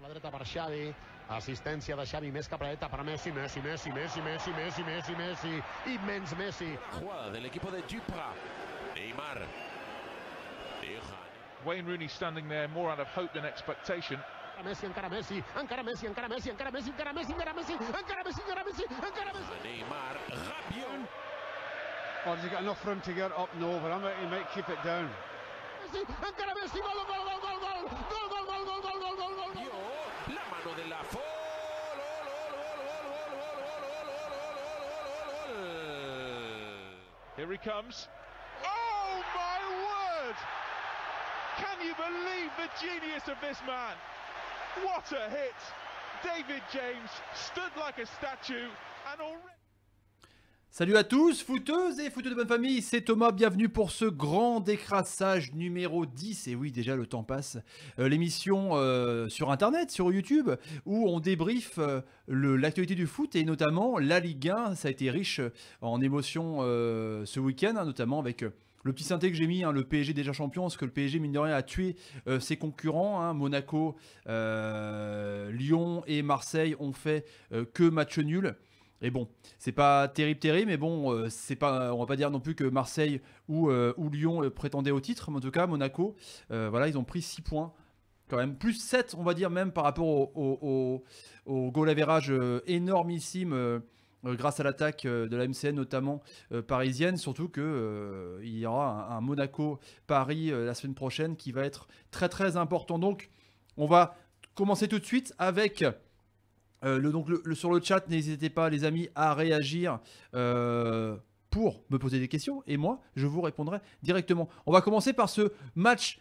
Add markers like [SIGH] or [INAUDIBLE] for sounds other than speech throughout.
per la dreta per Xavi, assistència de Xavi més cap a la dreta per Messi, Messi, Messi, Messi, Messi, Messi, Messi, Messi, immens Messi. Jugada del equipo de Dupra, Neymar. Wayne Rooney standing there more out of hope than expectation. Messi, encara Messi, encara Messi, encara Messi, encara Messi, encara Messi, encara Messi, encara Messi, encara Messi, encara Messi. Neymar, Rabiot. Oh, has he got enough room to get up and over him? He might keep it down. Messi, encara Messi, gol, gol, gol, Here he comes. Oh my word! Can you believe the genius of this man? What a hit! David James stood like a statue and already. Salut à tous, footeuses et footeux de bonne famille, c'est Thomas, bienvenue pour ce grand décrassage numéro 10, et oui déjà le temps passe, euh, l'émission euh, sur internet, sur YouTube, où on débriefe euh, l'actualité du foot et notamment la Ligue 1, ça a été riche en émotions ce week-end, hein, notamment avec... Le petit synthé que j'ai mis, hein, le PSG déjà champion, parce que le PSG, mine de rien, a tué ses concurrents. Hein, Monaco, Lyon et Marseille ont fait que match nul. Et bon, c'est pas terrible, terrible, mais bon, euh, c'est pas, on va pas dire non plus que Marseille ou, euh, Lyon euh, prétendaient au titre, en tout cas, Monaco, voilà, ils ont pris 6 points quand même. Plus 7, on va dire, même par rapport au, au, énormissime grâce à l'attaque de la MCN notamment parisienne, surtout que il y aura un, Monaco-Paris la semaine prochaine qui va être très très important. Donc on va commencer tout de suite avec euh, donc sur le chat, n'hésitez pas, les amis, à réagir euh, pour me poser des questions. Et moi, je vous répondrai directement. On va commencer par ce match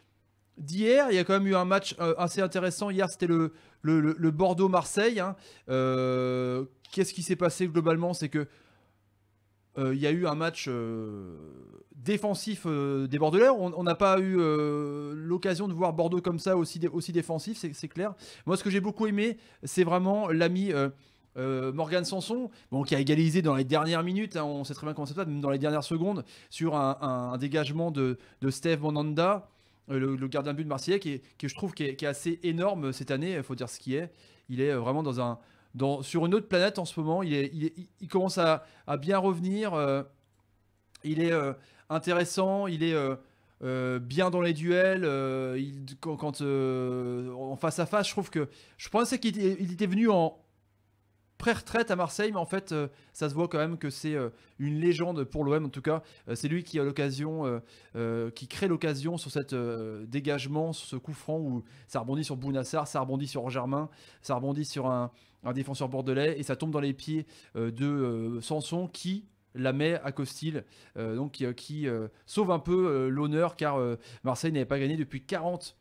d'hier. Il y a quand même eu un match euh, assez intéressant. Hier, c'était le, Bordeaux-Marseille. Hein. Qu'est-ce qui s'est passé globalement C'est que euh, il y a eu un match euh, défensif euh, des Bordelais. On n'a pas eu l'occasion de voir Bordeaux comme ça aussi, aussi défensif, c'est clair. Moi, ce que j'ai beaucoup aimé, c'est vraiment l'ami Morgan Sanson, qui a égalisé dans les dernières minutes, hein. on sait très bien comment ça se même dans les dernières secondes, sur un, dégagement de, de Steve Monanda. Le, gardien but de Marseillais, qui, je trouve qui est, est assez énorme cette année, il faut dire ce qui est. Il est vraiment dans un, sur une autre planète en ce moment. Il, commence à, bien revenir. Euh, il est euh, intéressant. Il est euh, bien dans les duels. quand, en face à face, je trouve que je pensais qu'il était, venu en, pré-retraite à Marseille, mais en fait, euh, ça se voit quand même que c'est euh, une légende pour l'OM. En tout cas, euh, c'est lui qui a l'occasion, qui crée l'occasion sur cet dégagement, sur ce coup franc où ça rebondit sur Bounassar, ça rebondit sur Germain, ça rebondit sur un, défenseur bordelais et ça tombe dans les pieds de Sanson qui, la met à Costil, donc qui, sauve un peu l'honneur car Marseille n'avait pas gagné depuis 40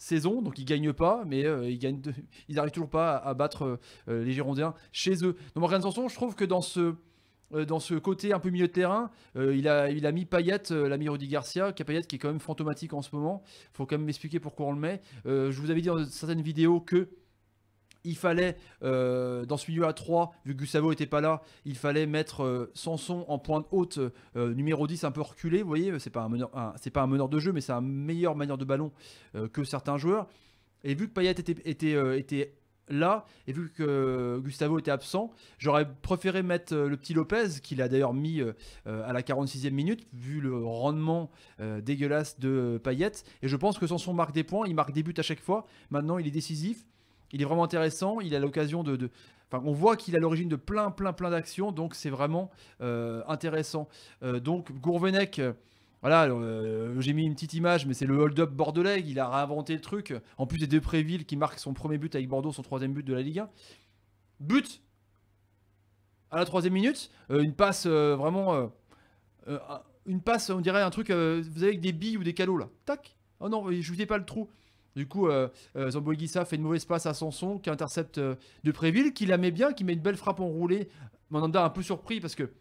saison, donc ils gagnent pas, mais euh, ils gagnent, ils arrivent toujours pas à, battre euh, les Girondins chez eux. Donc Morgan Sanson, je trouve que dans ce euh, dans ce côté un peu milieu de terrain, il, a, il a mis Payet, l'ami Rudy Garcia, qui qui est quand même fantomatique en ce moment. Faut quand même m'expliquer pourquoi on le met. je vous avais dit dans certaines vidéos que il fallait, euh, dans ce milieu à 3, vu que Gustavo n'était pas là, il fallait mettre euh, Sanson en pointe haute, euh, numéro 10 un peu reculé, vous voyez, c'est pas un c'est pas un meneur de jeu, mais c'est un meilleur manière de ballon que certains joueurs. Et vu que Payet était, était, là, et vu que Gustavo était absent, j'aurais préféré mettre le petit Lopez, qu'il a d'ailleurs mis à la 46e minute, vu le rendement dégueulasse de Payet. Et je pense que Sanson marque des points, il marque des buts à chaque fois, maintenant il est décisif. Il est vraiment intéressant. Il a l'occasion de, Enfin, on voit qu'il a l'origine de plein, plein, plein d'actions. Donc, c'est vraiment euh, intéressant. Euh, donc, Gourvenec. Euh, voilà, j'ai mis une petite image, mais c'est le hold-up bordelais. Il a réinventé le truc. En plus des deux Préville qui marque son premier but avec Bordeaux, son troisième but de la Ligue 1. But à la troisième minute. une passe vraiment. une passe, on dirait un truc. vous avez des billes ou des calots là. Tac. Oh non, je vous pas le trou. Du coup, euh, euh fait une mauvaise passe à Sanson qui intercepte euh, de Préville, qui la met bien, qui met une belle frappe enroulée. Mandanda un peu surpris parce que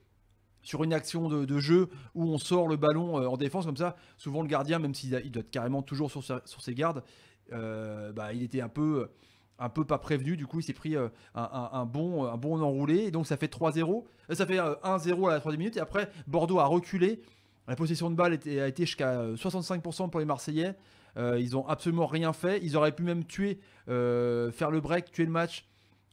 sur une action de, jeu où on sort le ballon euh, en défense comme ça, souvent le gardien, même s'il doit être carrément toujours sur, ses gardes, bah, il était un peu, un peu pas prévenu. Du coup, il s'est pris un, bon, un bon enroulé. Et donc, ça fait 3-0. Ça fait 1-0 à la troisième minute. Et après, Bordeaux a reculé. La possession de balle a été jusqu'à 65% pour les Marseillais. Euh, ils ont absolument rien fait. Ils auraient pu même tuer, euh, faire le break, tuer le match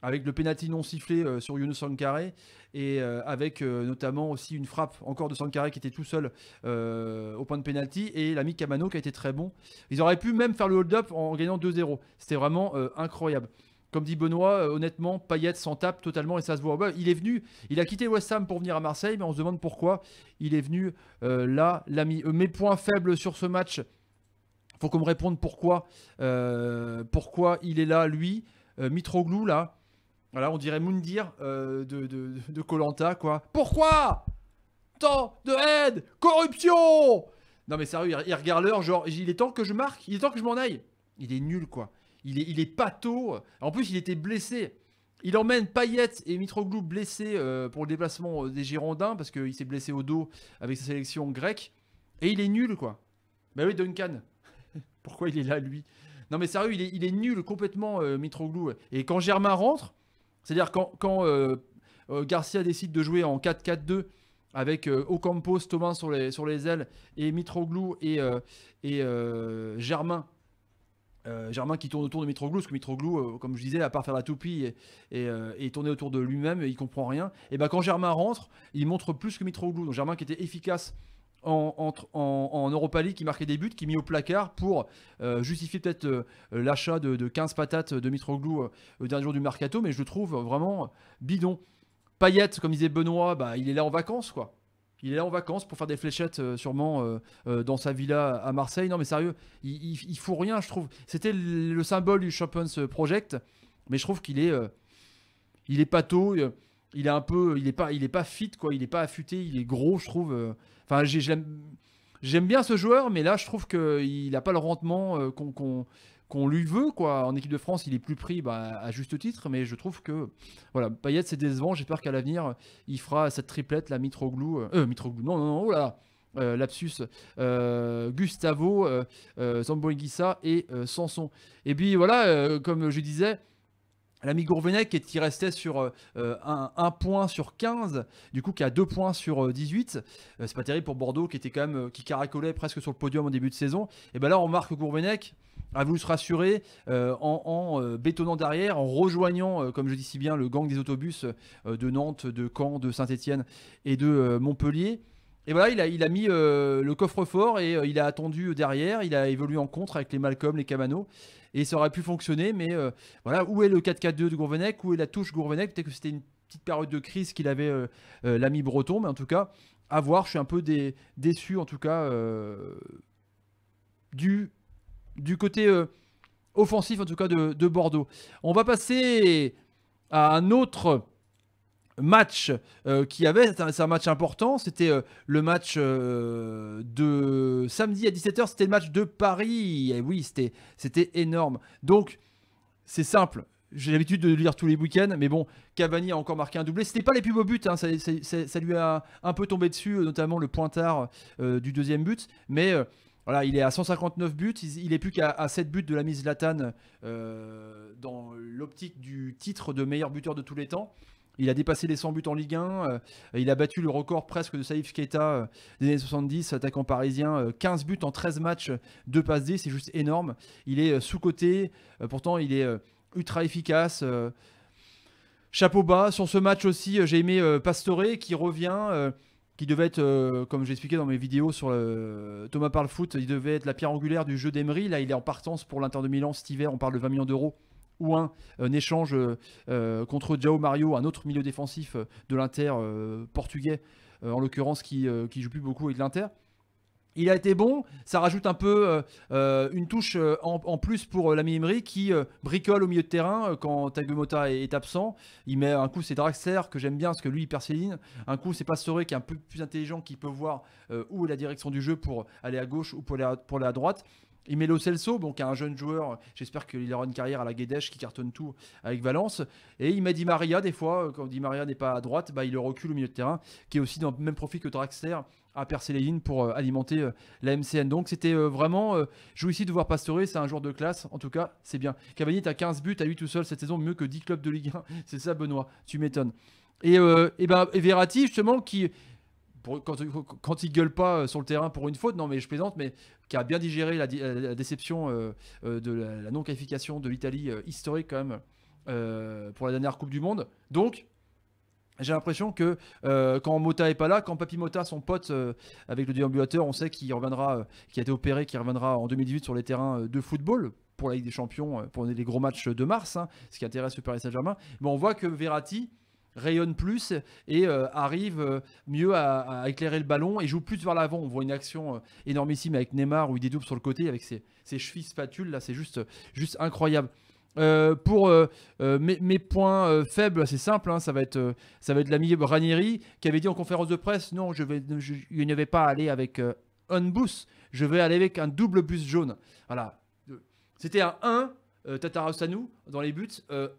avec le pénalty non sifflé euh, sur Yuno Sankaré et avec notamment aussi une frappe encore de Sankaré qui était tout seul au point de pénalty et l'ami Camano qui a été très bon. Ils auraient pu même faire le hold-up en gagnant 2-0. C'était vraiment incroyable. Comme dit Benoît, honnêtement, Payet s'en tape totalement et ça se voit. Bah, il est venu, il a quitté West Ham pour venir à Marseille, mais on se demande pourquoi il est venu là, l'ami. mes points faibles sur ce match, faut qu'on me réponde pourquoi, euh, pourquoi il est là, lui, euh, Mitroglou, là. Voilà, on dirait Mundir euh, de Colanta, de, quoi. Pourquoi Tant de haine Corruption Non mais sérieux, il, regarde l'heure, genre, il est temps que je marque, il est temps que je m'en aille. Il est nul, quoi. Il est, il est pâteau. En plus, il était blessé. Il emmène Payet et Mitroglou blessés euh, pour le déplacement des Girondins, parce qu'il s'est blessé au dos avec sa sélection grecque. Et il est nul, quoi. Ben oui, Duncan. Pourquoi il est là, lui Non, mais sérieux, il est, nul complètement, euh, Mitroglou. Et quand Germain rentre, c'est-à-dire quand, euh, euh, Garcia décide de jouer en 4-4-2 avec Ocampos, Thomas sur les, ailes et Mitroglou et, et Germain. Germain qui tourne autour de Mitroglou, parce que Mitroglou, comme je disais, à part faire la toupie et, tourner autour de lui-même, il comprend rien. Et ben quand Germain rentre, il montre plus que Mitroglou. Donc Germain qui était efficace en, Europa League qui marquait des buts, qui est mis au placard pour euh, justifier peut-être euh, l'achat de, 15 patates de Mitroglou euh, au le dernier jour du mercato, mais je le trouve vraiment bidon. Paillette, comme disait Benoît, bah, il est là en vacances, quoi. Il est là en vacances pour faire des fléchettes sûrement dans sa villa à Marseille. Non mais sérieux, il, ne faut rien, je trouve. C'était le symbole du Champions Project, mais je trouve qu'il est, il est pâteau il est un peu, il est pas, il est pas fit quoi, il n'est pas affûté, il est gros, je trouve. Euh. Enfin, j'aime bien ce joueur, mais là, je trouve qu'il n'a pas le rendement euh, qu'on lui veut quoi. En équipe de France, il est plus pris bah, à juste titre, mais je trouve que voilà, Payet c'est décevant. J'espère qu'à l'avenir, il fera cette triplette la Mitroglou, euh, euh, Mitroglou, non non non, oh là, lapsus, Gustavo, euh, et Sanson. Et puis voilà, comme je disais, l'ami Gourvenec qui restait sur euh, euh, un, point sur 15, du coup qui a deux points sur 18. Euh, c'est pas terrible pour Bordeaux qui était qui caracolait presque sur le podium au début de saison. Et ben là on marque Gourvenec a voulu se rassurer en, bétonnant derrière, en rejoignant, comme je dis si bien, le gang des autobus de Nantes, de Caen, de saint étienne et de Montpellier. Et voilà, il a, mis euh, le coffre-fort et euh, il a attendu derrière. Il a évolué en contre avec les Malcolm, les Camano. Et ça aurait pu fonctionner, mais euh, voilà, où est le 4-4-2 de Gourvenec Où est la touche Gourvenec Peut-être que c'était une petite période de crise qu'il avait l'ami Breton, mais en tout cas, à voir. Je suis un peu déçu, en tout cas, du, côté offensif, en tout cas, de Bordeaux. On va passer à un autre match euh, qui avait, c'est un match important, c'était euh, le match euh, de samedi à 17h, c'était le match de Paris. Et oui, c'était énorme. Donc, c'est simple. J'ai l'habitude de le lire tous les week-ends, mais bon, Cavani a encore marqué un doublé. C'était pas les plus beaux buts, hein. ça, lui a un peu tombé dessus, notamment le pointard du deuxième but. Mais voilà, il est à 159 buts, il, est plus qu'à 7 buts de la mise Latane dans l'optique du titre de meilleur buteur de tous les temps. Il a dépassé les 100 buts en Ligue 1. Euh, il a battu le record presque de Saïf Keita euh, des années 70, attaquant parisien. 15 euh, buts en 13 matchs, de passes dé C'est juste énorme. Il est sous-coté. pourtant, il est ultra efficace. chapeau bas. Sur ce match aussi, j'ai aimé Pastore qui revient. qui devait être, comme j'expliquais dans mes vidéos sur Thomas Parlefoot, foot, il devait être la pierre angulaire du jeu d'Emery. Là, il est en partance pour l'Inter de Milan cet hiver. On parle de 20 millions d'euros ou un, échange euh, euh, contre Jao Mario, un autre milieu défensif euh, de l'Inter portugais, en l'occurrence qui, qui joue plus beaucoup avec l'Inter. Il a été bon, ça rajoute un peu une touche en, plus pour la l'ami qui bricole au milieu de terrain quand Tagumota est, absent. Il met un coup c'est Draxler que j'aime bien parce que lui il perséline. Un coup c'est Pastore qui est un peu plus intelligent qui peut voir où est la direction du jeu pour aller à gauche ou pour aller pour aller à droite. Il met Lo Celso, un jeune joueur. J'espère qu'il aura une carrière à la Guedesh qui cartonne tout avec Valence. Et il met Di Maria, des fois, euh, quand Di Maria n'est pas à droite, bah, il le recule au milieu de terrain, qui est aussi dans le même profil que Draxler à percer les lignes pour euh, alimenter euh, la MCN. Donc c'était vraiment jouissif de voir Pastore, c'est un joueur de classe, en tout cas c'est bien. Cavani t'as 15 buts à lui tout seul cette saison, mieux que 10 clubs de Ligue 1, [LAUGHS] c'est ça Benoît, tu m'étonnes. Et, et, ben, et Verratti justement qui quand, il gueule pas euh, sur le terrain pour une faute, non mais je plaisante, mais qui a bien digéré la, euh, déception euh, de la, non-qualification de l'Italie historique quand même pour la dernière Coupe du Monde. Donc, j'ai l'impression que quand Mota est pas là, quand Papi Mota, son pote avec le déambulateur, on sait qu'il reviendra, qui a été opéré, qui reviendra en 2018 sur les terrains de football pour la Ligue des Champions, pour les gros matchs de mars, hein, ce qui intéresse le Paris Saint-Germain. Mais on voit que Verratti, rayonne plus et euh, arrive euh, mieux à, éclairer le ballon et joue plus vers l'avant. On voit une action euh, énormissime avec Neymar où il dédouble sur le côté avec ses, ses chevilles spatules. Là, c'est juste, juste incroyable. pour mes, points faibles, c'est simple, hein, ça va être ça va être l'ami Ranieri qui avait dit en conférence de presse, non, je, vais, je, ne vais pas aller avec un bus, je vais aller avec un double bus jaune. Voilà, c'était un 1, Tatarusanu dans les buts,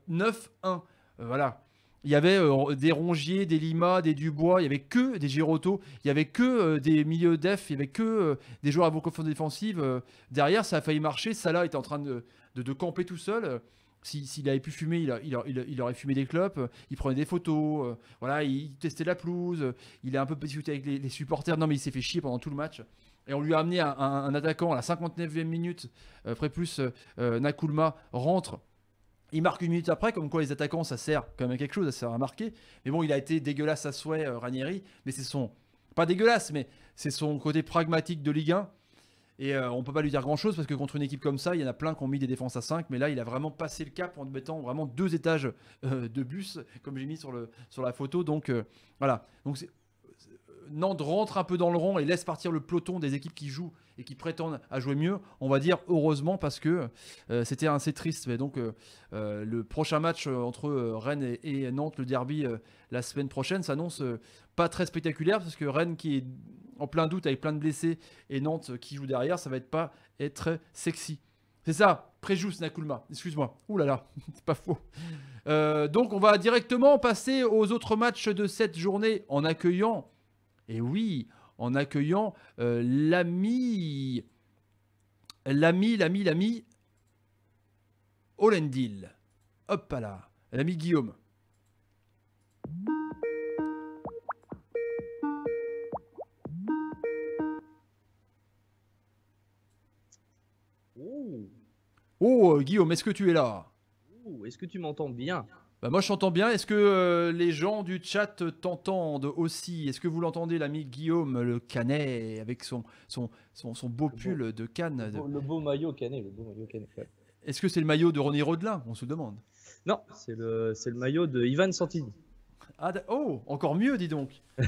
9-1, voilà il y avait euh, des Rongiers, des Limas, des Dubois, il y avait que des Giroto, il y avait que euh, des milieux def, il y avait que euh, des joueurs à beaucoup de défensive. derrière, ça a failli marcher. Salah était en train de, camper tout seul. S'il avait pu fumer, il, aurait fumé des clopes, il prenait des photos, voilà, il testait la pelouse, il a un peu discuté avec les, supporters, non mais il s'est fait chier pendant tout le match. Et on lui a amené un, attaquant à la 59e minute, après plus Nakulma rentre, il marque une minute après, comme quoi les attaquants, ça sert quand même à quelque chose, ça sert à marquer. Mais bon, il a été dégueulasse à souhait, euh, Ranieri. Mais c'est son. Pas dégueulasse, mais c'est son côté pragmatique de Ligue 1. Et on euh, on peut pas lui dire grand chose parce que contre une équipe comme ça, il y en a plein qui ont mis des défenses à 5. Mais là, il a vraiment passé le cap en mettant vraiment deux étages euh, de bus, comme j'ai mis sur, le, sur la photo. Donc voilà. Donc Nantes rentre un peu dans le rond et laisse partir le peloton des équipes qui jouent et qui prétendent à jouer mieux, on va dire heureusement parce que euh, c'était assez triste. Mais donc euh, euh, le prochain match entre Rennes et, Nantes, le derby la semaine prochaine, s'annonce pas très spectaculaire parce que Rennes qui est en plein doute avec plein de blessés et Nantes qui joue derrière, ça va être pas être très sexy. C'est ça, préjus Nakulma, excuse-moi. Ouh là là, [LAUGHS] c'est pas faux. donc on va directement passer aux autres matchs de cette journée en accueillant et oui, en accueillant euh, l'ami, l'ami, l'ami, l'ami Olendil. Hop là, l'ami Guillaume. Oh, oh euh, Guillaume, est-ce que tu es là Oh, est-ce que tu m'entends bien bah, moi, je bien. Est-ce que euh, les gens du chat t'entendent aussi Est-ce que vous l'entendez, l'ami Guillaume le Canet, avec son, son, beau pull de canne le beau, maillot Canet, le beau maillot Canet. Est-ce que c'est le maillot de René Rodelin On se demande. Non, c'est le, le maillot de Ivan Santini. Ah, oh, encore mieux, dis donc. [LAUGHS]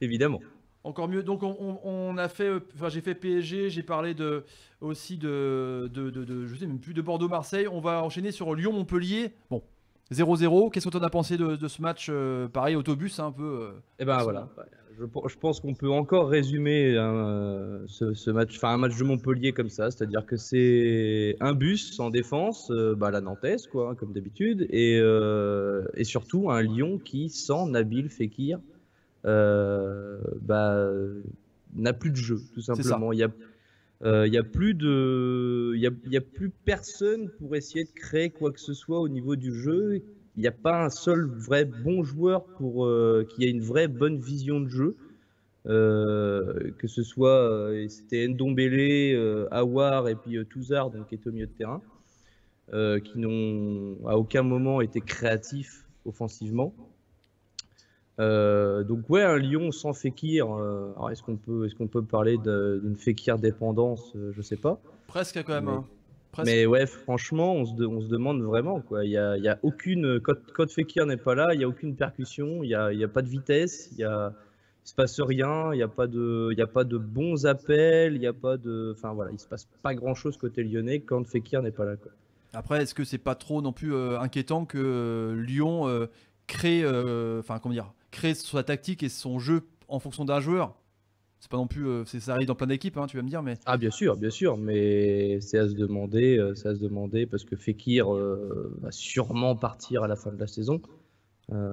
Évidemment. Encore mieux. Donc on, a fait, euh, enfin j'ai fait PSG, j'ai parlé de aussi de, de, de, je sais même plus de Bordeaux Marseille. On va enchaîner sur Lyon Montpellier. Bon, 0-0. Qu'est-ce que tu en as pensé de, ce match euh, Pareil, autobus, un peu. Euh, eh ben voilà. Je, pense qu'on peut encore résumer hein, ce, match, enfin un match de Montpellier comme ça, c'est-à-dire que c'est un bus en défense, bah, la Nantes quoi, hein, comme d'habitude, et, et surtout un Lyon qui sans Nabil Fekir euh, bah, n'a plus de jeu, tout simplement. Il y a euh, a plus de, il y a, plus personne pour essayer de créer quoi que ce soit au niveau du jeu. Il n'y a pas un seul vrai bon joueur pour euh, qui a une vraie bonne vision de jeu. que ce soit, c'était Ndombele, Awar et puis Touzard, donc qui au milieu de terrain, qui n'ont à aucun moment été créatifs offensivement. Euh, donc ouais, un Lyon sans Fekir, euh, est-ce qu'on peut, est qu'on peut parler d'une Fekir dépendance euh, Je sais pas. Presque quand même. Mais, hein. ouais, franchement, on se, on se demande vraiment quoi. Il y a, y a, aucune quand, fékir Fekir n'est pas là, il y a aucune percussion, il n'y a, a, pas de vitesse, il y se passe rien, il n'y a pas de, il a pas de bons appels, il y a pas de, enfin voilà, il se passe pas grand chose côté lyonnais quand Fekir n'est pas là quoi. Après, est-ce que c'est pas trop non plus euh, inquiétant que Lyon crée, enfin comment dire, créer sa tactique et son jeu en fonction d'un joueur. C'est pas non plus, euh, c'est ça arrive dans plein d'équipes, hein, tu vas me dire, mais. Ah bien sûr, bien sûr, mais c'est à se demander, euh, c'est à se demander parce que Fekir euh, va sûrement partir à la fin de la saison,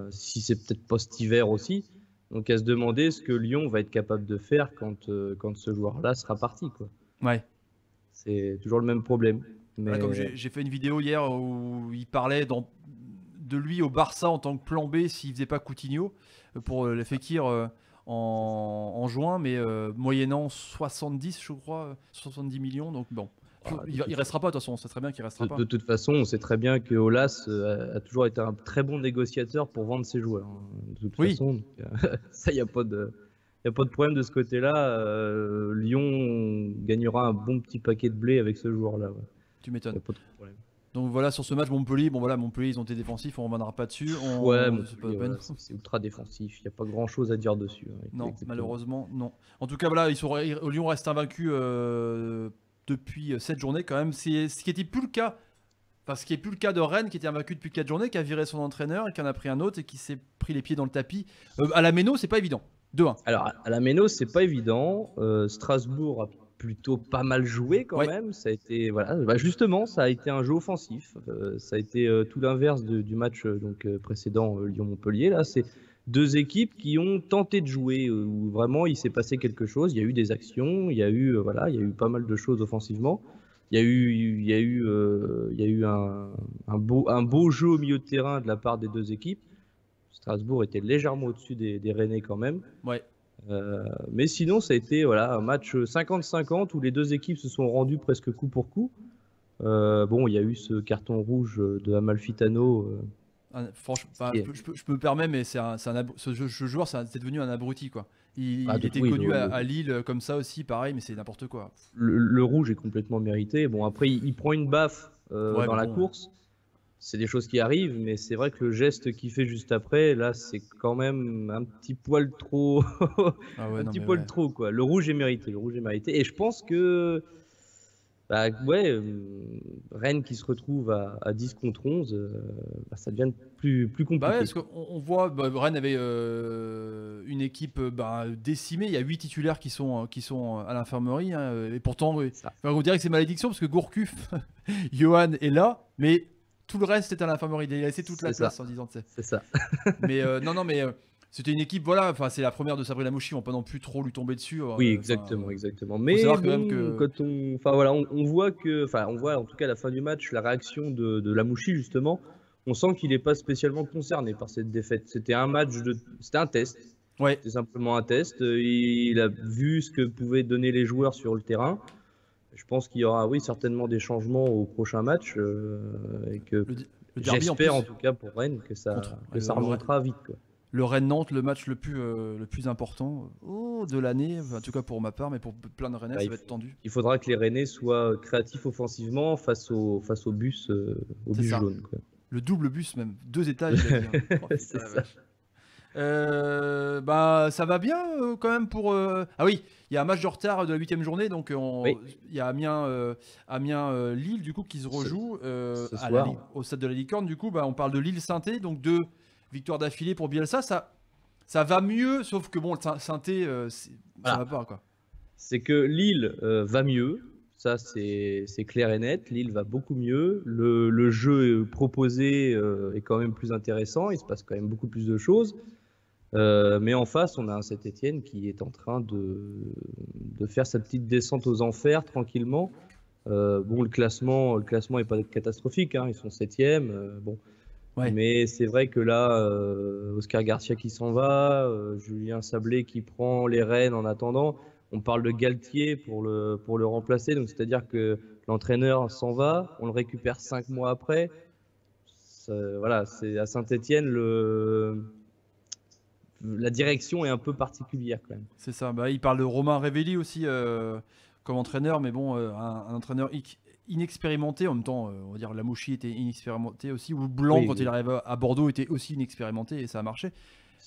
si c'est peut-être post hiver aussi. Donc à se demander ce que Lyon va être capable de faire quand quand ce joueur-là sera parti, quoi. Ouais. C'est toujours le même problème. Mais... j'ai fait une vidéo hier où il parlait dans de lui au Barça en tant que plan B s'il faisait pas Coutinho euh, pour euh, le Fekir euh, en, juin, mais moyennant 70, je crois, 70 millions. Donc bon. Ah, il, restera pas, de toute façon, on sait très bien qu'il restera de, pas. De, toute façon, on sait très bien que Olas a, toujours été un très bon négociateur pour vendre ses joueurs. Hein. De toute façon, [LAUGHS] ça, il a, pas de, y a pas de problème de ce côté-là. Lyon gagnera un bon petit paquet de blé avec ce joueur-là. Tu m'étonnes. Pas de problème. Donc voilà, sur ce match, Montpellier, bon voilà, Montpellier, ils ont été défensifs, on ne reviendra pas dessus. On, ouais, c'est ultra défensif, il n'y a pas grand chose à dire dessus. Hein, non, malheureusement, non. En tout cas, voilà, ils sont, Lyon reste invaincu euh, depuis cette euh, journée quand même. C'est ce qui n'était plus le cas. Parce qu'il n'est plus le cas de Rennes qui était invaincu depuis 4 journées, qui a viré son entraîneur, et qui en a pris un autre et qui s'est pris les pieds dans le tapis. à euh, la Méno, c'est pas évident. 2-1. Alors, à la Méno, c'est pas évident. Strasbourg plutôt pas mal joué quand même. Ça a été voilà, bah, justement, ça a été un jeu offensif. Euh, ça a été euh, tout l'inverse du match euh, donc précédent Lyon-Montpellier. Là, c'est deux équipes qui ont tenté de jouer vraiment il s'est passé quelque chose. Il y a eu des actions, il y a eu voilà, il y a eu pas mal de choses offensivement. Il y a eu, il y eu, il y eu un, beau, un beau jeu au milieu de terrain de la part des deux équipes. Strasbourg était légèrement au-dessus des, des Rennais quand même. Ouais. Euh, mais sinon, ça a été voilà, un match 50-50 où les deux équipes se sont rendues presque coup pour coup. Euh, bon, il y a eu ce carton rouge de Amalfitano. Euh, ah, franchement, je, peux je, me permettre, mais c'est un, ce, joueur, c'est devenu un abruti. quoi. Il, ah, était connu à, Lille comme ça aussi, pareil, mais c'est n'importe quoi. Le, rouge est complètement mérité. Bon, après, il, prend une baffe dans la course c'est des choses qui arrivent, mais c'est vrai que le geste qu'il fait juste après, là, c'est quand même un petit poil trop, [LAUGHS] ah un petit poil trop quoi. Le rouge est mérité, le rouge est mérité, et je pense que, bah ouais, euh, Rennes qui se retrouve à, 10 contre 11, euh, bah, ça devient plus plus bah compliqué. ouais, parce qu'on voit, bah, Rennes avait euh, une équipe décimée. Il y a 8 titulaires qui sont qui sont à l'infirmerie, hein, et pourtant, oui. on dirait que c'est malédiction parce que Gourcuff, [LAUGHS] Johan est là, mais tout le reste était à l'infirmerie. Il a laissé toute la place ça. en disant, tu sais. C'est ça. [LAUGHS] mais euh, non, non, mais euh, c'était une équipe, voilà, enfin, c'est la première de Sabrina Mouchi, on peut non plus trop lui tomber dessus. Hein, oui, euh, exactement, exactement. Mais quand on, enfin voilà, on, voit que, enfin, on voit en tout cas à la fin du match la réaction de, Lamouchi justement. On sent qu'il n'est pas spécialement concerné par cette défaite. C'était un match de, c'était un test. Ouais. C'était simplement un test. Il a vu ce que pouvaient donner les joueurs sur le terrain je pense qu'il y aura, oui, certainement des changements au prochain match euh, et que j'espère en, tout cas pour Rennes que ça, que ça remontera vite. le Rennes-Nantes, le match le plus, euh, le plus important euh, de l'année, en tout cas pour ma part, mais pour plein de Rennes, bah, ça va être tendu. Il faudra que les Rennes soient créatifs offensivement face au, face au bus, au bus jaune. Le double bus même, deux étages. [LAUGHS] Euh, bah, ça va bien euh, quand même pour. Euh, ah oui, il y a un match de retard de la huitième journée, donc il y a Amiens, Amiens Lille du coup qui se rejoue au stade de la Licorne. Du coup, bah, on parle de Lille Sainté, donc deux victoires d'affilée pour Bielsa, ça, ça va mieux, sauf que bon, Sainté, ça va pas quoi. c'est que Lille va mieux. Ça, c'est clair et net. Lille va beaucoup mieux. Le, jeu proposé est quand même plus intéressant. Il se passe quand même beaucoup plus de choses. Euh, mais en face, on a un Saint-Etienne qui est en train de, de, faire sa petite descente aux enfers tranquillement. Euh, bon, le classement, le classement n'est pas catastrophique, hein. ils sont septième. Euh, bon. Mais c'est vrai que là, Oscar Garcia qui s'en va, Julien Sablé qui prend les rênes en attendant. On parle de Galtier pour le, pour le remplacer, donc c'est-à-dire que l'entraîneur s'en va, on le récupère cinq mois après. voilà, c'est à Saint-Etienne le la direction est un peu particulière quand même. C'est ça. Bah, il parle de Romain Réveli aussi euh, comme entraîneur, mais bon, euh, un, entraîneur inexpérimenté. En même temps, euh, on va dire Lamouchi était inexpérimenté aussi, ou Blanc quand il arrive à Bordeaux était aussi inexpérimenté et ça a marché.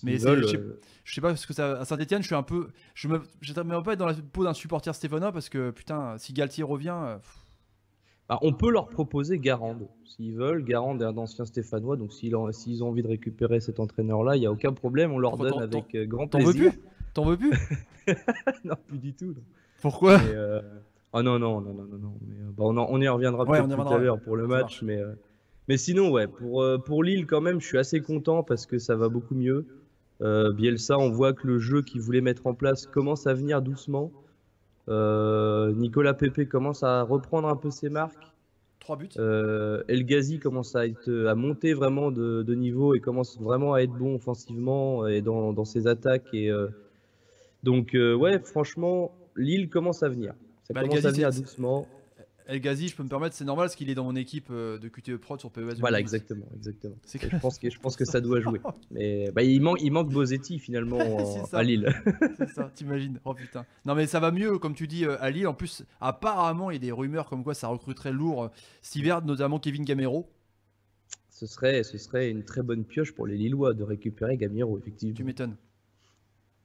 Mais je sais, sais pas parce que ça, à Saint-Etienne, je suis un peu. Je me, je pas être dans la peau d'un supporter Stéphanois parce que putain, si Galtier revient. Bah, on peut leur proposer Garande. S'ils veulent, Garande est un ancien Stéphanois, donc s'ils ont, envie de récupérer cet entraîneur-là, il n'y a aucun problème, on leur donne avec euh, grand plaisir. T'en veux plus T'en veux plus Non, plus du tout. Pourquoi euh, Ah oh, non, non, non, non, non, euh, bah, on, y reviendra plus tard pour le match, mais, sinon, ouais, pour, pour Lille, quand même, je suis assez content parce que ça va beaucoup mieux. Bielsa, on voit que le jeu qu'il voulait mettre en place commence à venir doucement. Euh, Nicolas Pepe commence à reprendre un peu ses marques. Trois buts. Euh, El Ghazi commence à, monter vraiment de, niveau et commence vraiment à être bon offensivement et dans, ses attaques. Et, euh, donc, ouais, franchement, Lille commence à venir. Ça bah, commence à venir doucement. El Gazi, je peux me permettre, c'est normal parce qu'il est dans mon équipe euh, de QTE Prod sur PES. Voilà, exactement, exactement. Je pense, que, je pense que ça doit [LAUGHS] jouer. Mais bah, il, manque, il manque Bozetti finalement [LAUGHS] à Lille. [LAUGHS] c'est ça, t'imagines. Oh putain. Non mais ça va mieux, comme tu dis, euh, à Lille. En plus, apparemment, il y a des rumeurs comme quoi ça recruterait lourd euh, Siver, notamment Kevin Gamero. Ce serait, ce serait une très bonne pioche pour les Lillois de récupérer Gamero, effectivement. Tu m'étonnes.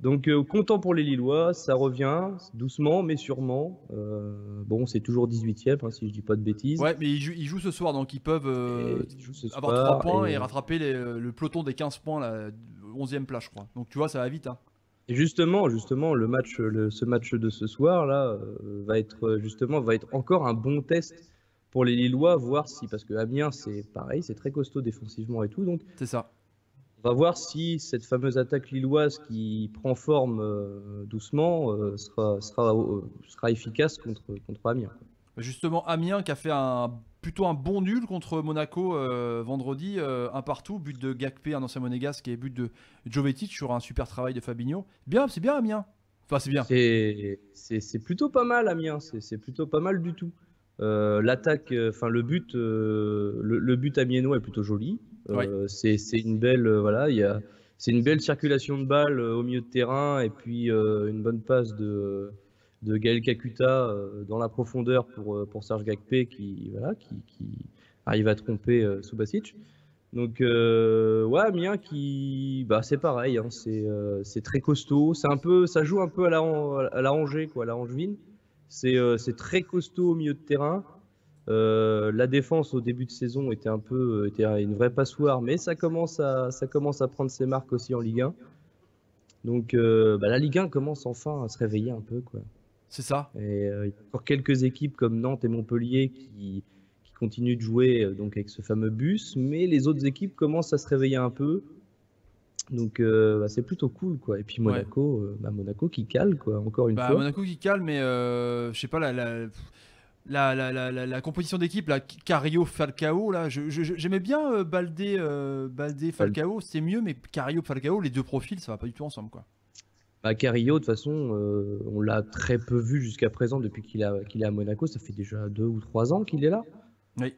Donc euh, content pour les Lillois, ça revient doucement mais sûrement. Euh, bon, c'est toujours 18e hein, si je dis pas de bêtises. Ouais, mais ils, jouent, ce soir donc ils peuvent euh, avoir 3 points et, rattraper le peloton des 15 points la 11e place je crois. Donc tu vois, ça va vite hein. Et justement, justement, ce match de ce soir là va être justement va être encore un bon test pour les Lillois, voir si parce que Amiens c'est pareil, c'est très costaud défensivement et tout, donc c'est ça va voir si cette fameuse attaque lilloise qui prend forme euh, doucement euh, sera, euh, sera, efficace contre, contre Amiens. Justement, Amiens qui a fait un, plutôt un bon nul contre Monaco vendredi, un partout, but de Gakpé, un ancien monégasque, et but de Jovetic sur un super travail de Fabinho. Bien, c'est bien Amiens. Enfin, c'est bien. C'est plutôt pas mal Amiens, c'est plutôt pas mal du tout. Euh, l'attaque, euh, enfin le but, euh, le, but à amiénois est plutôt joli. C'est une belle, voilà, c'est une belle circulation de balles au milieu de terrain et puis une bonne passe de, de Gaël Kakuta dans la profondeur pour, Serge Gakpé qui, arrive à tromper Subasic. Donc, ouais, Mien qui, bah, c'est pareil, hein, c'est très costaud, un peu, ça joue un peu à la, à la rangée, quoi, à la Angevine. Euh, c'est très costaud au milieu de terrain. Euh, la défense au début de saison était un peu euh, était une vraie passoire, mais ça commence à, ça commence à prendre ses marques aussi en Ligue 1. Donc bah, la Ligue 1 commence enfin à se réveiller un peu. C'est ça. Et y a encore quelques équipes comme Nantes et Montpellier qui, qui continuent de jouer donc avec ce fameux bus, mais les autres équipes commencent à se réveiller un peu. Donc euh, bah, c'est plutôt cool quoi. Et puis Monaco, euh, bah, Monaco qui cale quoi, encore une bah, fois. Monaco qui cale, mais euh, je sais pas la. la... La, la, composition d'équipe, la Cario Falcao, là, j'aimais bien balde Falcao, c'est mieux, mais Cario Falcao, les deux profils, ça va pas du tout ensemble, quoi. Bah, Cario, de toute façon, on l'a très peu vu jusqu'à présent depuis qu'il est à Monaco, ça fait déjà deux ou trois ans qu'il est là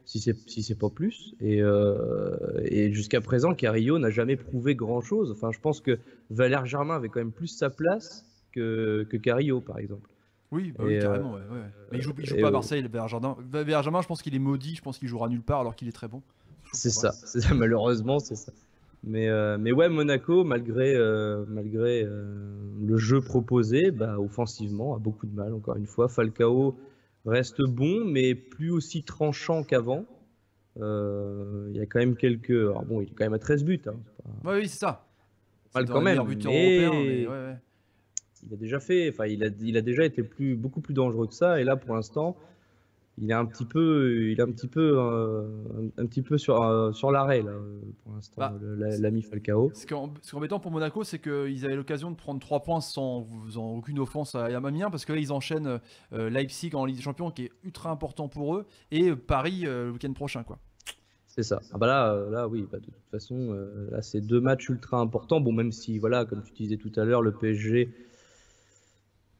si c'est si c'est pas plus. Et, euh, et jusqu'à présent, Carillo n'a jamais prouvé grand chose. Enfin, je pense que Valère Germain avait quand même plus sa place que que Carillo, par exemple. Oui, bah euh, carrément. Mais il joue, joue pas à Marseille, Valère Germain. Germain, je pense qu'il est maudit. Je pense qu'il jouera nulle part alors qu'il est très bon. C'est ça, [LAUGHS] c'est ça. Malheureusement, c'est ça. Mais, euh, mais ouais, Monaco, malgré, malgré le jeu proposé, bah, offensivement, a beaucoup de mal, encore une fois. Falcao reste bon, mais plus aussi tranchant qu'avant. Euh, il y a quand même quelques. bon, il est quand même à 13 buts. Hein, oui, c'est ça. Mal quand même. Européen, Il a déjà fait. Enfin, il a, il a déjà été plus, beaucoup plus dangereux que ça. Et là, pour l'instant, il est un petit peu, il est un petit peu, euh, un, petit peu sur, euh, sur l'arrêt là, euh, pour l'instant, bah, l'ami Falcao. Ce qui est embêtant pour Monaco, c'est qu'ils avaient l'occasion de prendre 3 points sans, sans aucune offense à Yamamien, parce que là, ils enchaînent Leipzig en Ligue des Champions, qui est ultra important pour eux, et Paris le week-end prochain. quoi. C'est ça. Ah bah là, là oui, bah, de toute façon, là, c'est deux matchs ultra importants. Bon, même si, voilà, comme tu disais tout à l'heure, le PSG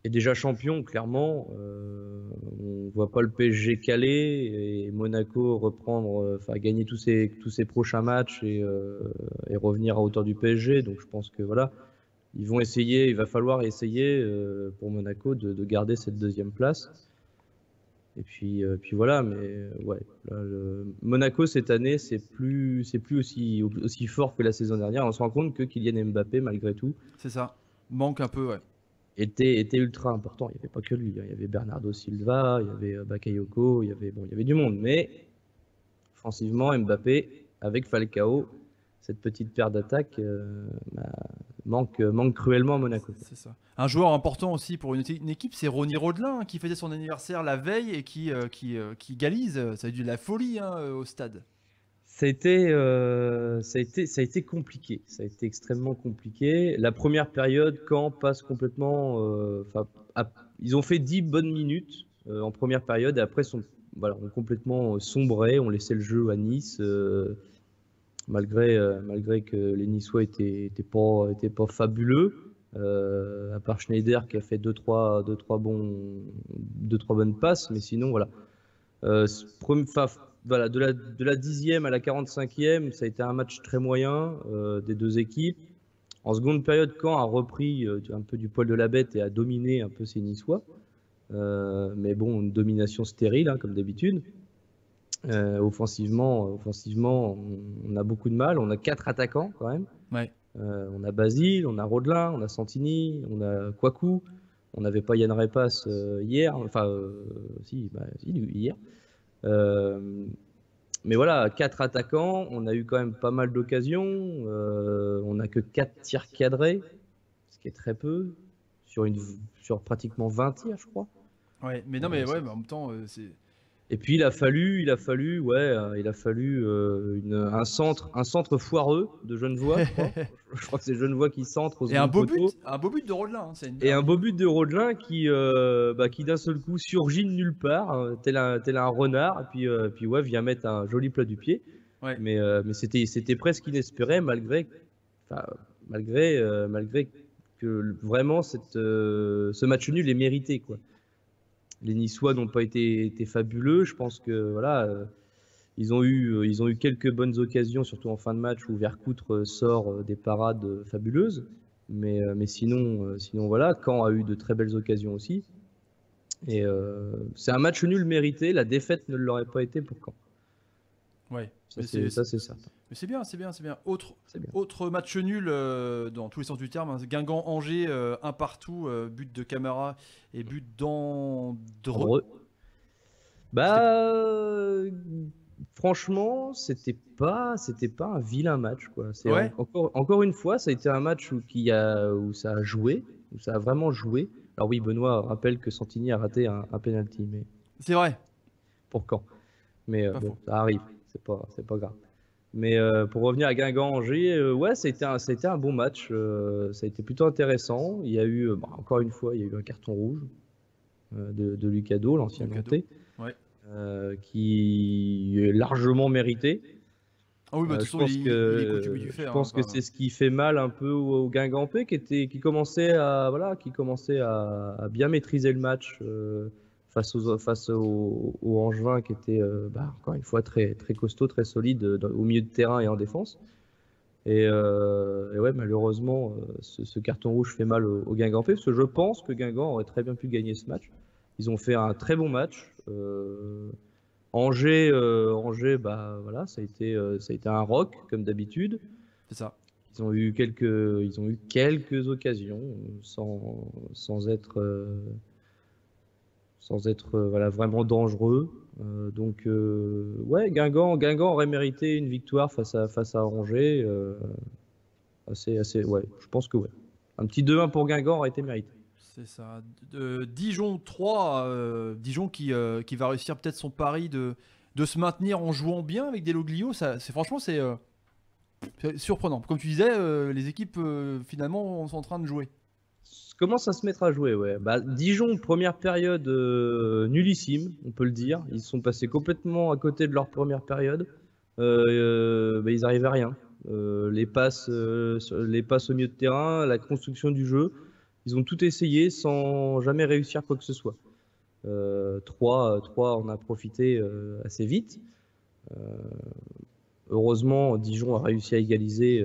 est déjà champion, clairement. Euh, on voit pas le PSG caler et Monaco reprendre, euh, enfin gagner tous ses, tous prochains matchs euh, et, revenir à hauteur du PSG. Donc je pense que voilà, ils vont essayer, il va falloir essayer pour Monaco de, garder cette deuxième place. Et puis, puis voilà, mais ouais, Monaco cette année, c'est plus, c'est plus aussi, aussi fort que la saison dernière. On se rend compte que Kylian Mbappé, malgré tout, c'est ça, manque un peu, ouais était, ultra important. Il n'y avait pas que lui. Hein. Il y avait Bernardo Silva, il y avait euh, Bakayoko, il y avait, bon, il y avait du monde. Mais offensivement, Mbappé, avec Falcao, cette petite paire d'attaques euh, bah, manque, manque cruellement à Monaco. C'est ça. Un joueur important aussi pour une, équipe, c'est Ronny Rodelin, qui faisait son anniversaire la veille et qui, galise, euh, qui, qui, Ça a dû de la folie hein, au stade ça a, été, euh, ça, a été, ça a été compliqué. Ça a été extrêmement compliqué. La première période, quand passe complètement. Euh, ils ont fait 10 bonnes minutes euh, en première période et après sont, voilà, ont complètement sombré. On laissait le jeu à Nice. Malgré, malgré que les Niçois n'étaient étaient pas, pas fabuleux, à part Schneider qui a fait 2-3 deux, trois, deux, trois deux, trois bonnes passes, mais sinon, voilà de la, de 10e à la 45e, ça a été un match très moyen euh, des deux équipes. En seconde période, Caen a repris euh, un peu du poil de la bête et a dominé un peu ses Niçois. Euh, mais bon, une domination stérile, hein, comme d'habitude. offensivement, offensivement on, a beaucoup de mal. On a quatre attaquants quand même. on a Basile, on a Rodelin, on a Santini, on a Kwaku. On n'avait pas Yann Repas hier, enfin, si, bah, si, hier. Euh, mais voilà, quatre attaquants, on a eu quand même pas mal d'occasions. Euh, on n'a que quatre tirs cadrés, ce qui est très peu, sur, une, sur pratiquement 20 tirs, je crois. Ouais, mais non, mais euh, ouais, mais en même temps, c'est et puis il a fallu, il a fallu, ouais, euh, il a fallu euh, un centre, un centre foireux de Genevois. Je crois, [LAUGHS] je crois que c'est Genevois qui centre. et un beau but, un beau but de Rodelin. Hein, et un beau but de Rodelin qui, euh, bah, qui d'un seul coup surgit de nulle part, hein, tel un, tel un renard. Et puis, puis ouais, vient mettre un joli plat du pied. Ouais. Mais, mais c'était, c'était presque inespéré malgré, malgré, malgré que vraiment cette, ce match nul est mérité quoi les Niçois n'ont pas été, fabuleux. Je pense que voilà, euh, ils ont eu euh, ils ont eu quelques bonnes occasions, surtout en fin de match où Vercoutre euh, sort des parades fabuleuses. Mais, mais sinon, sinon voilà, Caen a eu de très belles occasions aussi. Et c'est un match nul mérité. La défaite ne l'aurait pas été pour Caen. Oui, ça c'est ça. Mais c'est bien, c'est bien, c'est bien. Autre, autre match nul euh, dans tous les sens du terme. Hein. Guingamp-Angers, euh, un partout, euh, but de Camara et but d'Andro. Bah, franchement, c'était pas, c'était pas un vilain match quoi. Ouais. encore, encore une fois, ça a été un match où, qui a, où ça a joué, où ça a vraiment joué. Alors oui, Benoît rappelle que Santini a raté un, penalty, mais c'est vrai. Pour quand Mais bon, ça arrive, c'est pas, c'est pas grave. Mais euh, pour revenir à Guingamp-Angers, euh, ouais, c'était un, c'était un bon match. Euh, ça a été plutôt intéressant. Il y a eu, bah, encore une fois, il y a eu un carton rouge de, de Lucado, l'ancien Nantais, qui est largement mérité. Ah bah, je pense que, c'est ce qui fait mal un peu au, au Guingampé, qui était, qui commençait à, voilà, qui commençait à, à bien maîtriser le match face aux, face qui était euh, bah, encore une fois très, très costauds, très solide euh, au milieu de terrain et en défense. Et, euh, ouais, malheureusement, ce, carton rouge fait mal au, Guingamp parce que je pense que Guingamp aurait très bien pu gagner ce match. Ils ont fait un très bon match. Angers, Angers bah, voilà, ça, a été, ça a été un rock, comme d'habitude. C'est ça. Ils ont eu quelques, ils ont eu quelques occasions, sans, sans être sans être euh, vraiment dangereux. Euh, donc, euh, ouais, Guingamp, Guingamp aurait mérité une victoire face à, face à Angers. assez, assez, ouais, je pense que ouais. Un petit 2-1 pour Guingamp aurait été mérité. C'est ça. Dijon 3, Dijon qui, qui va réussir peut-être son pari de, de se maintenir en jouant bien avec des Loglio. Ça, c'est, franchement, c'est surprenant. Comme tu disais, les équipes finalement sont en train de jouer. Comment ça se met à jouer, ouais. Bah, Dijon, première période euh, nullissime, on peut le dire. Ils sont passés complètement à côté de leur première période. Euh, euh, bah, ils n'arrivaient à rien. les, passes, les passes au milieu de terrain, la construction du jeu, ils ont tout essayé sans jamais réussir quoi que ce soit. Trois, 3, on a profité assez vite. heureusement, Dijon a réussi à égaliser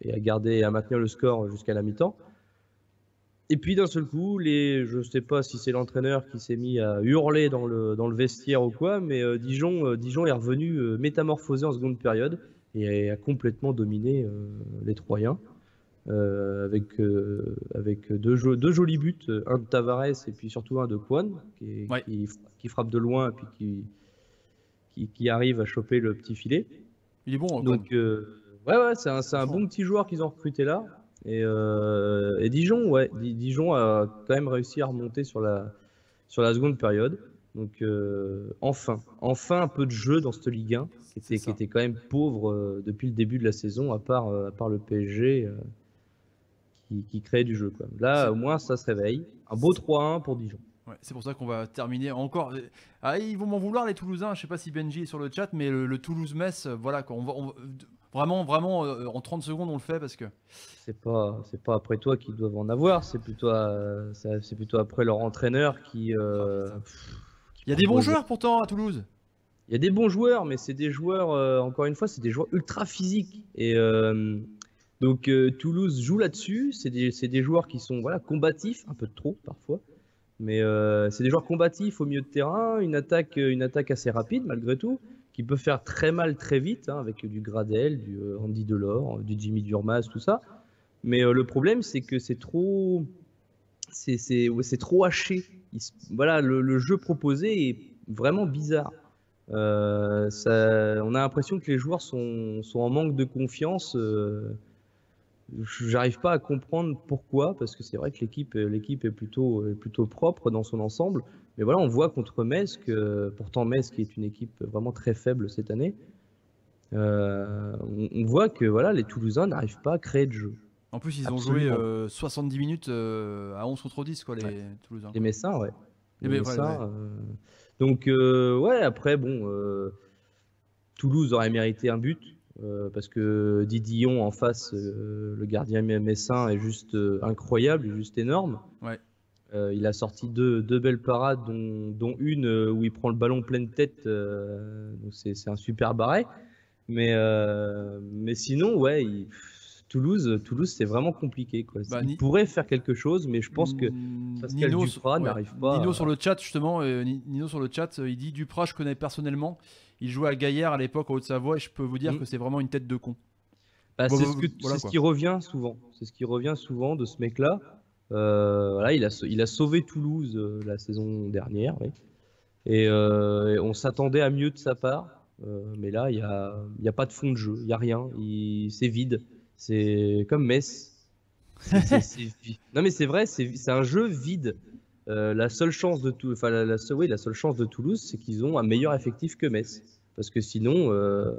et à garder et à maintenir le score jusqu'à la mi-temps. Et puis d'un seul coup, les, je ne sais pas si c'est l'entraîneur qui s'est mis à hurler dans le, dans le vestiaire ou quoi, mais euh, euh, Dijon, est revenu euh, métamorphosé en seconde période et a complètement dominé les Troyens avec, avec deux, deux, jolis buts, un de Tavares et puis surtout un de Kwan qui, frappe de loin et puis qui, qui, arrive à choper le petit filet. Il est bon. Hein, Donc ouais, ouais c'est un, un bon petit joueur qu'ils ont recruté là. Euh, et, Dijon, ouais. Dijon a quand même réussi à remonter sur la, sur la seconde période. Donc euh, enfin, enfin un peu de jeu dans cette Ligue 1 qui était, qui était quand même pauvre euh, depuis le début de la saison, à part, à part le PSG qui, qui créait du jeu. Là, au moins, ça se réveille. Un beau 3-1 pour Dijon. c'est pour ça qu'on va terminer encore. Ah, ils vont m'en vouloir les Toulousains. Je sais pas si Benji est sur le chat, mais le, Toulouse-Metz, voilà, quoi, on on Vraiment, vraiment, euh, euh, en 30 secondes, on le fait parce que. C'est pas, c'est pas après toi qu'ils doivent en avoir, c'est plutôt, euh, c'est plutôt après leur entraîneur qui. Ah, Il y a des bons joueurs pourtant à Toulouse. Il y a des bons joueurs, mais c'est des joueurs, encore une fois, c'est des joueurs ultra physiques. Et donc Toulouse joue là-dessus. C'est des, des, joueurs qui sont voilà, combatifs, un peu trop parfois. Mais c'est des joueurs combatifs au milieu de terrain, une attaque, une attaque assez rapide malgré tout qui peut faire très mal très vite, hein, avec du Gradel, du euh, Andy Delors, euh, du Jimmy Durmas, tout ça. Mais euh, le problème, c'est que c'est trop, c'est trop haché. voilà, le, jeu proposé est vraiment bizarre. on a l'impression que les joueurs sont, sont, en manque de confiance j'arrive pas à comprendre pourquoi, parce que c'est vrai que l'équipe, euh, l'équipe est plutôt, euh, plutôt propre dans son ensemble. Mais voilà, on voit contre Metz que, pourtant Metz qui est une équipe vraiment très faible cette année, euh, on, voit que voilà, les Toulousains n'arrivent pas à créer de jeu. En plus, ils ont joué 70 minutes à 11 contre 10, quoi, les Toulousains. Les Messins, ouais. Eh les ben, Messins, donc, ouais, après, bon, Toulouse aurait mérité un but. Euh, parce que Didion en face, euh, le gardien messin, est juste euh, incroyable, juste énorme. Ouais. il a sorti deux, belles parades, dont, une où il prend le ballon pleine tête. c'est un super barré. Mais, mais sinon, ouais, Toulouse, Toulouse, c'est vraiment compliqué. Bah, il pourrait faire quelque chose, mais je pense que mm, Pascal Nino, n'arrive pas. Nino sur le chat justement, Nino sur le chat, il dit Duprat, je connais personnellement. Il jouait à Gaillard à l'époque en Haute-Savoie et je peux vous dire mm. que c'est vraiment une tête de con. Bah, c'est ce, qui revient souvent. C'est ce qui revient souvent de ce mec-là. Euh, il, a, il a sauvé Toulouse euh, la saison dernière. Euh, et, on s'attendait à mieux de sa part. mais là, il n'y a, a, pas de fond de jeu. Il n'y a rien. C'est vide. C'est comme Metz. [LAUGHS] non, mais c'est vrai, c'est un jeu vide. Euh, la seule chance de tout, enfin la, la, oui, la seule chance de Toulouse, c'est qu'ils ont un meilleur effectif que Metz, parce que sinon, euh,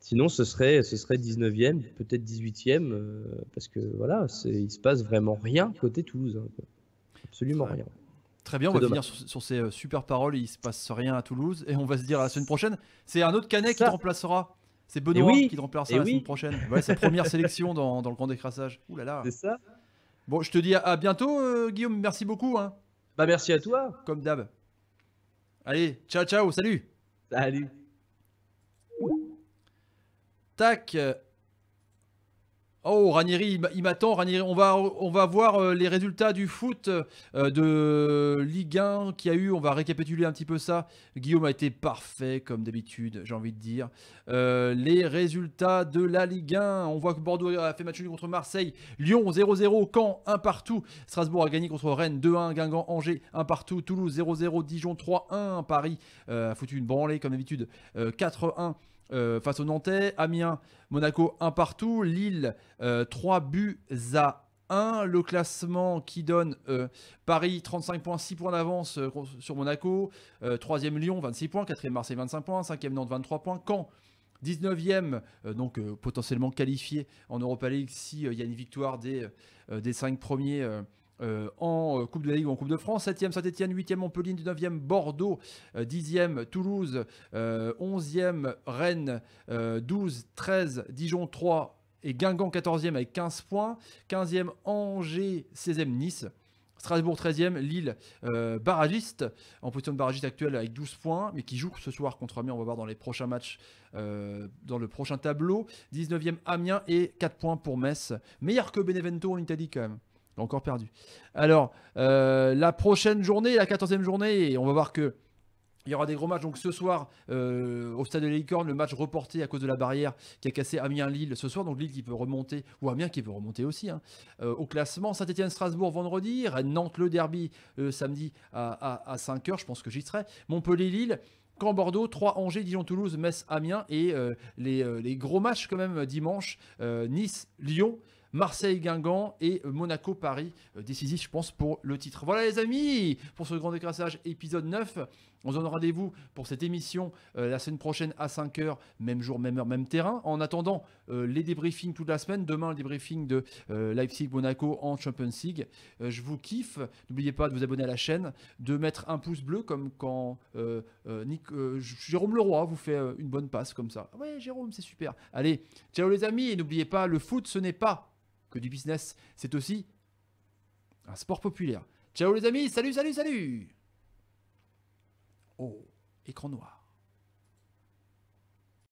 sinon ce serait, ce serait 19e, peut-être 18e, euh, parce que voilà, il se passe vraiment rien côté Toulouse, hein, absolument rien. Très bien, on va finir sur, ces super paroles. Il se passe rien à Toulouse et on va se dire la semaine prochaine. C'est un autre Canet qui te remplacera. C'est Benoît qui te remplacera la semaine prochaine. Voilà, sa première [LAUGHS] sélection dans, le grand décrassage. là là. C'est ça. Bon, je te dis à, bientôt, euh, Guillaume. Merci beaucoup. Hein. Bah, merci à toi. Comme d'hab. Allez, ciao, ciao. Salut. Salut. Tac. Oh, Ranieri, il m'attend. Ranieri, on va, on va voir euh, les résultats du foot euh, de Ligue 1 qu'il y a eu. On va récapituler un petit peu ça. Guillaume a été parfait, comme d'habitude, j'ai envie de dire. Euh, les résultats de la Ligue 1. On voit que Bordeaux a fait match nul contre Marseille. Lyon 0-0. Caen 1 partout. Strasbourg a gagné contre Rennes 2-1. Guingamp, Angers 1 partout. Toulouse 0-0. Dijon 3-1. Paris a foutu une branlée, comme d'habitude, 4-1 euh, face aux Nantais. Amiens, Monaco, 1 partout. Lille, 3 euh, buts à 1. Le classement qui donne euh, Paris 35 points, 6 points d'avance sur Monaco. 3e Lyon, 26 points. 4e Marseille, 25 points. 5e Nantes, 23 points. Caen, 19e, donc potentiellement qualifié en Europa League s'il il y a une victoire des, des 5 premiers euh, en euh, Coupe de la Ligue ou en Coupe de France. 7e Saint-Etienne, 8e Montpellier, 9e Bordeaux, 10e euh, Toulouse, 11e Rennes, 12, 13 Dijon 3 et Guingamp 14e avec 15 points, 15e Angers, 16e Nice. Strasbourg 13e, Lille barragiste, en position de barragiste actuelle avec 12 points, mais qui joue ce soir contre Amiens, on va voir dans les prochains matchs, dans le prochain tableau. 19e Amiens et 4 points pour Metz. Meilleur que Benevento en Italie quand même encore perdu. Alors, euh, la prochaine journée, la quatorzième journée, et on va voir que il y aura des gros matchs. Donc ce soir, euh, au stade de Licorne, le match reporté à cause de la barrière qui a cassé Amiens-Lille ce soir. Donc Lille qui peut remonter, ou Amiens qui peut remonter aussi hein, euh, au classement. Saint-Etienne-Strasbourg vendredi. Nantes, le derby samedi à, 5h. Je pense que j'y serai. Montpellier-Lille. camp Bordeaux, 3 Angers, Dijon Toulouse, Metz Amiens et les, les, gros matchs quand même dimanche, Nice, Lyon Marseille-Guingamp et euh, Monaco-Paris, euh, décisif, je pense, pour le titre. Voilà, les amis, pour ce grand décrassage épisode 9. On se donne rendez-vous pour cette émission euh, la semaine prochaine à 5h, même jour, même heure, même terrain. En attendant, euh, les débriefings toute la semaine. Demain, le débriefing de euh, Leipzig-Monaco en Champions League. je vous kiffe. N'oubliez pas de vous abonner à la chaîne, de mettre un pouce bleu comme quand Jérôme Leroy vous fait une bonne passe comme ça. Ah ouais, Jérôme, c'est super. Allez, ciao les amis. Et n'oubliez pas, le foot, ce n'est pas que du business, c'est aussi un sport populaire. Ciao les amis, salut, salut, salut Oh, écran noir.